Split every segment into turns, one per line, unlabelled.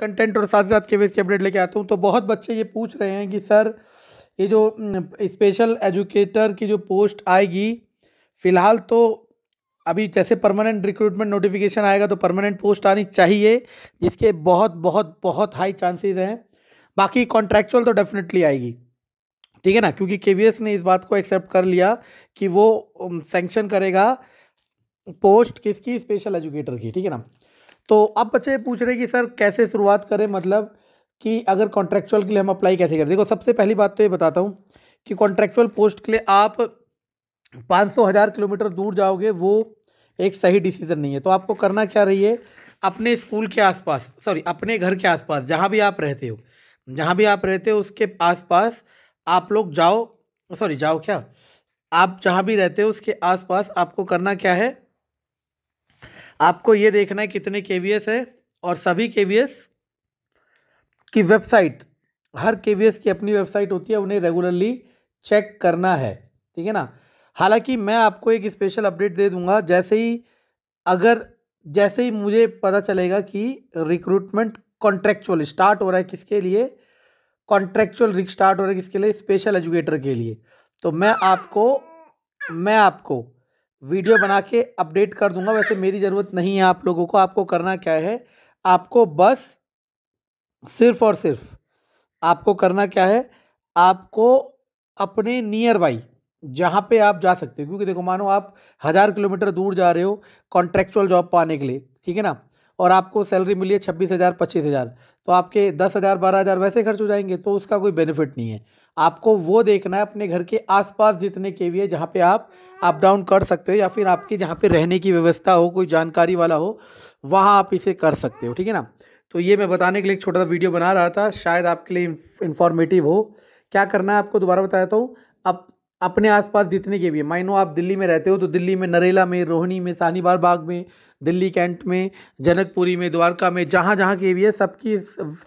content और साथ साथ के की अपडेट लेके आता हूँ तो बहुत बच्चे ये पूछ रहे हैं कि सर ये जो स्पेशल एजुकेटर की जो पोस्ट आएगी फ़िलहाल तो अभी जैसे परमानेंट रिक्रूटमेंट नोटिफिकेशन आएगा तो परमानेंट पोस्ट आनी चाहिए जिसके बहुत बहुत बहुत हाई चांसेस हैं बाकी कॉन्ट्रैक्चुअल तो डेफिनेटली आएगी ठीक है ना क्योंकि के ने इस बात को एक्सेप्ट कर लिया कि वो सेंक्शन करेगा पोस्ट किसकी स्पेशल एजुकेटर की ठीक है ना तो अब बच्चे पूछ रहे कि सर कैसे शुरुआत करें मतलब कि अगर कॉन्ट्रेक्चुअल के लिए हम अप्लाई कैसे करें देखो सबसे पहली बात तो ये बताता हूँ कि कॉन्ट्रेक्चुअल पोस्ट के लिए आप पाँच सौ हज़ार किलोमीटर दूर जाओगे वो एक सही डिसीज़न नहीं है तो आपको करना क्या रही है अपने स्कूल के आसपास सॉरी अपने घर के आसपास जहाँ भी आप रहते हो जहाँ भी आप रहते हो उसके आसपास आप लोग जाओ सॉरी जाओ क्या आप जहाँ भी रहते हो उसके आसपास आपको करना क्या है आपको ये देखना है कितने के है और सभी के की वेबसाइट हर के की अपनी वेबसाइट होती है उन्हें रेगुलरली चेक करना है ठीक है ना हालांकि मैं आपको एक स्पेशल अपडेट दे दूंगा जैसे ही अगर जैसे ही मुझे पता चलेगा कि रिक्रूटमेंट कॉन्ट्रेक्चुअल स्टार्ट हो रहा है किसके लिए कॉन्ट्रेक्चुअल रिक स्टार्ट हो रहा है किसके लिए स्पेशल एजुकेटर के लिए तो मैं आपको मैं आपको वीडियो बना के अपडेट कर दूंगा वैसे मेरी ज़रूरत नहीं है आप लोगों को आपको करना क्या है आपको बस सिर्फ और सिर्फ आपको करना क्या है आपको अपने नियर बाई जहाँ पे आप जा सकते हो क्योंकि देखो मानो आप हज़ार किलोमीटर दूर जा रहे हो कॉन्ट्रेक्चुअल जॉब पाने के लिए ठीक है ना और आपको सैलरी मिली है छब्बीस हज़ार पच्चीस हज़ार तो आपके दस हज़ार बारह हज़ार वैसे खर्च हो जाएंगे तो उसका कोई बेनिफिट नहीं है आपको वो देखना है अपने घर के आसपास जितने के वी है जहाँ पे आप अप डाउन कर सकते हो या फिर आपके जहाँ पे रहने की व्यवस्था हो कोई जानकारी वाला हो वहाँ आप इसे कर सकते हो ठीक है ना तो ये मैं बताने के लिए एक छोटा सा वीडियो बना रहा था शायद आपके लिए इन्फॉर्मेटिव हो क्या करना है आपको दोबारा बताता हूँ अब अपने आसपास जितने के भी मानो आप दिल्ली में रहते हो तो दिल्ली में नरेला में रोहिणी में सानीबार बाग में दिल्ली कैंट में जनकपुरी में द्वारका में जहाँ जहाँ के भी है सबकी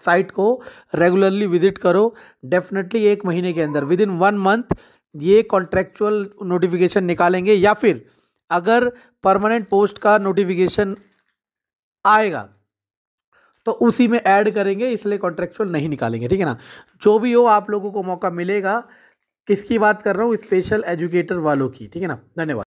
साइट को रेगुलरली विजिट करो डेफिनेटली एक महीने के अंदर विद इन वन मंथ ये कॉन्ट्रेक्चुअल नोटिफिकेशन निकालेंगे या फिर अगर परमानेंट पोस्ट का नोटिफिकेशन आएगा तो उसी में ऐड करेंगे इसलिए कॉन्ट्रेक्चुअल नहीं निकालेंगे ठीक है ना जो भी हो आप लोगों को मौका मिलेगा किसकी बात कर रहा हूँ स्पेशल एजुकेटर वालों की ठीक है ना धन्यवाद